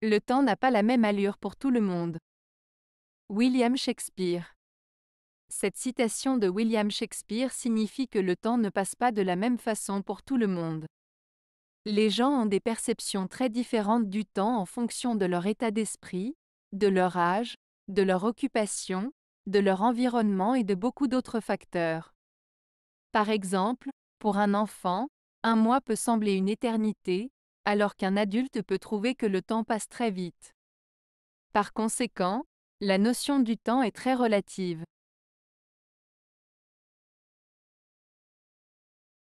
Le temps n'a pas la même allure pour tout le monde. William Shakespeare. Cette citation de William Shakespeare signifie que le temps ne passe pas de la même façon pour tout le monde. Les gens ont des perceptions très différentes du temps en fonction de leur état d'esprit, de leur âge, de leur occupation, de leur environnement et de beaucoup d'autres facteurs. Par exemple, pour un enfant, un mois peut sembler une éternité, alors qu'un adulte peut trouver que le temps passe très vite. Par conséquent, la notion du temps est très relative.